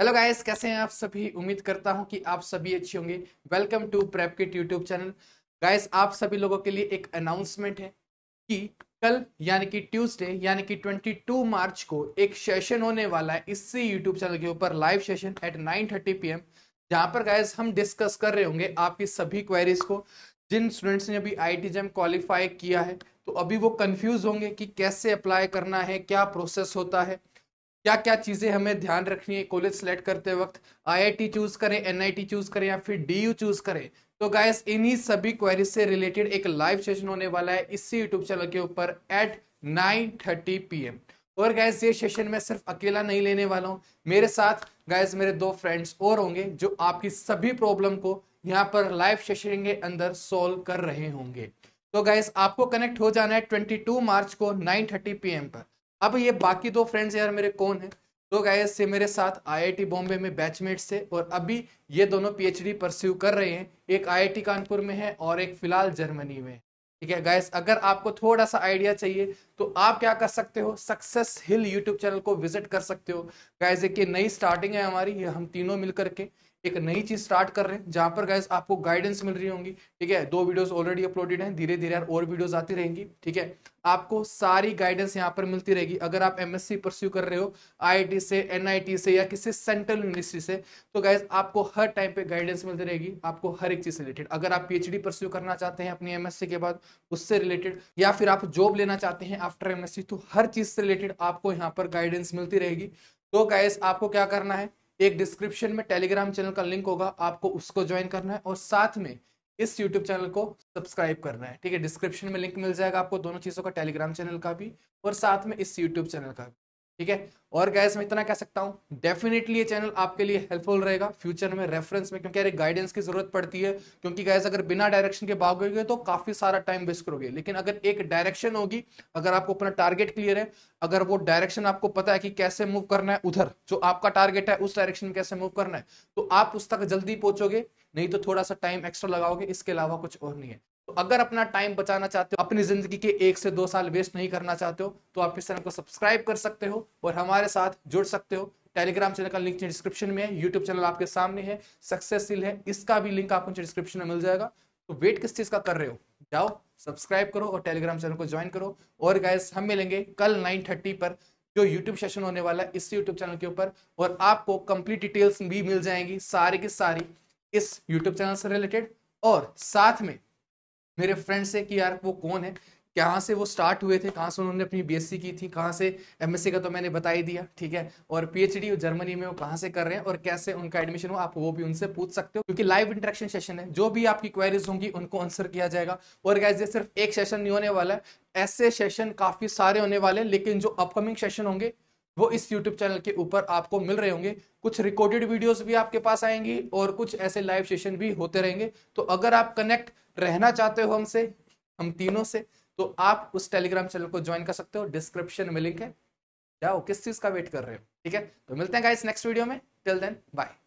hello guys कैसे हैं आप सभी उम्मीद करता हूं कि आप सभी अच्छे होंगे welcome to Prep Kit YouTube channel guys आप सभी लोगों के लिए एक अनाउंसमेंट है कि कल यानी कि ट्यूसडे यानी कि 22 मार्च को एक सेशन होने वाला है इसी यूट्यूब चैनल के ऊपर live session at 9:30 thirty P जहां पर गाइस हम डिस्कस कर रहे होंगे आपकी सभी क्वेरीज को जिन स्टूडेंट्स ने अभी आई टी क्वालिफाई किया है तो अभी वो कन्फ्यूज होंगे कि कैसे अप्लाई करना है क्या प्रोसेस होता है क्या क्या चीज़ें हमें ध्यान रखनी है कॉलेज सेलेक्ट करते वक्त आईआईटी चूज़ करें एनआईटी चूज़ करें या फिर डीयू चूज़ करें तो गाइस इन्हीं सभी क्वेरीज से रिलेटेड एक लाइव सेशन होने वाला है इसी यूट्यूब चैनल के ऊपर एट नाइन थर्टी पी और गैस ये सेशन में सिर्फ अकेला नहीं लेने वाला हूँ मेरे साथ गायस मेरे दो फ्रेंड्स और होंगे जो आपकी सभी प्रॉब्लम को यहाँ पर लाइव सेशन के अंदर सोल्व कर रहे होंगे तो गाइस आपको कनेक्ट हो जाना है 22 मार्च को 9:30 पीएम पर अब ये बाकी दो फ्रेंड्स यार मेरे कौन है लोग आई से मेरे साथ आईआईटी बॉम्बे में बैचमेट्स थे और अभी ये दोनों पीएचडी परस्यू कर रहे हैं एक आईआईटी कानपुर में है और एक फिलहाल जर्मनी में ठीक है गायस अगर आपको थोड़ा सा आइडिया चाहिए तो आप क्या कर सकते हो सक्सेस हिल यूट्यूब चैनल को विजिट कर सकते हो गायस एक नई स्टार्टिंग है हमारी हम तीनों मिल करके एक नई चीज स्टार्ट कर रहे हैं जहां पर गाइस आपको गाइडेंस मिल रही होंगी ठीक है दो वीडियोस ऑलरेडी अपलोडेड हैं धीरे धीरे और वीडियोस आती रहेंगी ठीक है आपको सारी गाइडेंस यहां पर मिलती रहेगी अगर आप एमएससी परस्यू कर रहे हो आईआईटी से एनआईटी से या किसी सेंट्रल यूनिवर्सिटी से तो गाइज आपको हर टाइम पे गाइडेंस मिलती रहेगी आपको हर एक चीज से रिलेटेड अगर आप पीएचडी परस्यू करना चाहते हैं अपनी एमएससी के बाद उससे रिलेटेड या फिर आप जॉब लेना चाहते हैं आफ्टर एमएससी तो हर चीज से रिलेटेड आपको यहाँ पर गाइडेंस मिलती रहेगी तो गाइज आपको क्या करना है एक डिस्क्रिप्शन में टेलीग्राम चैनल का लिंक होगा आपको उसको ज्वाइन करना है और साथ में इस यूट्यूब चैनल को सब्सक्राइब करना है ठीक है डिस्क्रिप्शन में लिंक मिल जाएगा आपको दोनों चीज़ों का टेलीग्राम चैनल का भी और साथ में इस यूट्यूब चैनल का भी ठीक है और गैस मैं इतना कह सकता हूँ डेफिनेटली ये चैनल आपके लिए हेल्पफुल रहेगा फ्यूचर में रेफरेंस में क्योंकि अरे गाइडेंस की जरूरत पड़ती है क्योंकि गैस अगर बिना डायरेक्शन के भागोगे तो काफी सारा टाइम वेस्ट करोगे लेकिन अगर एक डायरेक्शन होगी अगर आपको अपना टारगेट क्लियर है अगर वो डायरेक्शन आपको पता है कि कैसे मूव करना है उधर जो आपका टारगेट है उस डायरेक्शन में कैसे मूव करना है तो आप उस तक जल्दी पहुंचोगे नहीं तो थोड़ा सा टाइम एक्स्ट्रा लगाओगे इसके अलावा कुछ और नहीं है तो अगर अपना टाइम बचाना चाहते हो अपनी जिंदगी के एक से दो साल वेस्ट नहीं करना चाहते हो तो आप इस चैनल को सब्सक्राइब कर सकते हो और हमारे साथ जुड़ सकते हो टेलीग्राम चैनल का लिंक डिस्क्रिप्शन में है यूट्यूब चैनल आपके सामने है सक्सेसफुल है इसका भी लिंक आपको डिस्क्रिप्शन में मिल जाएगा तो वेट किस चीज का कर रहे हो जाओ सब्सक्राइब करो और टेलीग्राम चैनल को ज्वाइन करो और गाइस हम मिलेंगे कल 9:30 पर जो यूट्यूब सेशन होने वाला है इस यूट्यूब चैनल के ऊपर और आपको कंप्लीट डिटेल्स भी मिल जाएंगी सारी की सारी इस यूट्यूब चैनल से रिलेटेड और साथ में मेरे फ्रेंड से कि यार वो कौन है कहाँ से वो स्टार्ट हुए थे कहाँ से उन्होंने अपनी बीएससी की थी कहाँ से एमएससी का तो मैंने बता ही दिया ठीक है और पीएचडी जर्मनी में वो कहाँ से कर रहे हैं और कैसे उनका एडमिशन हो आप वो भी उनसे पूछ सकते हो क्योंकि लाइव इंटरेक्शन सेशन है जो भी आपकी क्वेरीज होंगी उनको आंसर किया जाएगा और कैसे सिर्फ एक सेशन नहीं होने वाला है ऐसे सेशन काफी सारे होने वाले हैं लेकिन जो अपकमिंग सेशन होंगे वो इस यूट्यूब चैनल के ऊपर आपको मिल रहे होंगे कुछ रिकॉर्डेड वीडियोस भी आपके पास आएंगी और कुछ ऐसे लाइव सेशन भी होते रहेंगे तो अगर आप कनेक्ट रहना चाहते हो हमसे हम तीनों से तो आप उस टेलीग्राम चैनल को ज्वाइन कर सकते हो डिस्क्रिप्शन में लिंक है जाओ किस चीज का वेट कर रहे हो ठीक है तो मिलते हैं गाइस नेक्स्ट वीडियो में टिल देन बाय